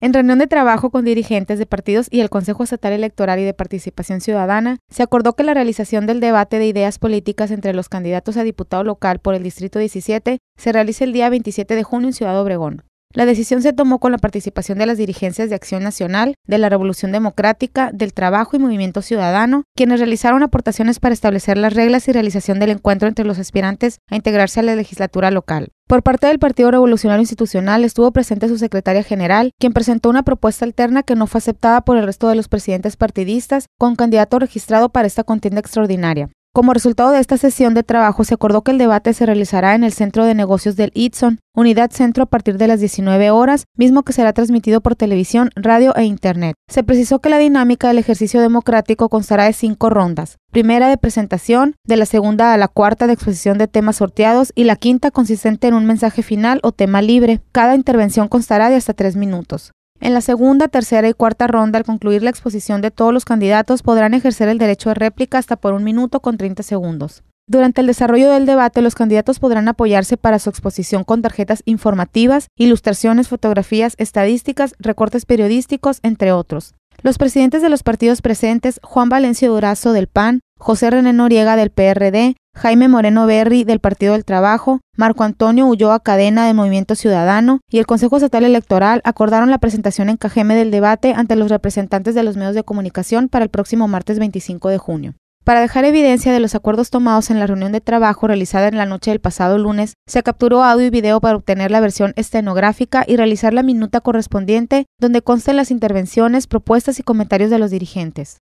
En reunión de trabajo con dirigentes de partidos y el Consejo Estatal Electoral y de Participación Ciudadana, se acordó que la realización del debate de ideas políticas entre los candidatos a diputado local por el Distrito 17 se realice el día 27 de junio en Ciudad Obregón. La decisión se tomó con la participación de las dirigencias de Acción Nacional, de la Revolución Democrática, del Trabajo y Movimiento Ciudadano, quienes realizaron aportaciones para establecer las reglas y realización del encuentro entre los aspirantes a integrarse a la legislatura local. Por parte del Partido Revolucionario Institucional estuvo presente su secretaria general, quien presentó una propuesta alterna que no fue aceptada por el resto de los presidentes partidistas, con candidato registrado para esta contienda extraordinaria. Como resultado de esta sesión de trabajo, se acordó que el debate se realizará en el Centro de Negocios del Itson, Unidad Centro, a partir de las 19 horas, mismo que será transmitido por televisión, radio e Internet. Se precisó que la dinámica del ejercicio democrático constará de cinco rondas. Primera de presentación, de la segunda a la cuarta de exposición de temas sorteados y la quinta consistente en un mensaje final o tema libre. Cada intervención constará de hasta tres minutos. En la segunda, tercera y cuarta ronda, al concluir la exposición de todos los candidatos, podrán ejercer el derecho de réplica hasta por un minuto con 30 segundos. Durante el desarrollo del debate, los candidatos podrán apoyarse para su exposición con tarjetas informativas, ilustraciones, fotografías, estadísticas, recortes periodísticos, entre otros. Los presidentes de los partidos presentes, Juan Valencio Durazo del PAN, José René Noriega del PRD, Jaime Moreno Berry del Partido del Trabajo, Marco Antonio Ulloa Cadena del Movimiento Ciudadano y el Consejo Estatal Electoral acordaron la presentación en Cajeme del debate ante los representantes de los medios de comunicación para el próximo martes 25 de junio. Para dejar evidencia de los acuerdos tomados en la reunión de trabajo realizada en la noche del pasado lunes, se capturó audio y video para obtener la versión estenográfica y realizar la minuta correspondiente donde consten las intervenciones, propuestas y comentarios de los dirigentes.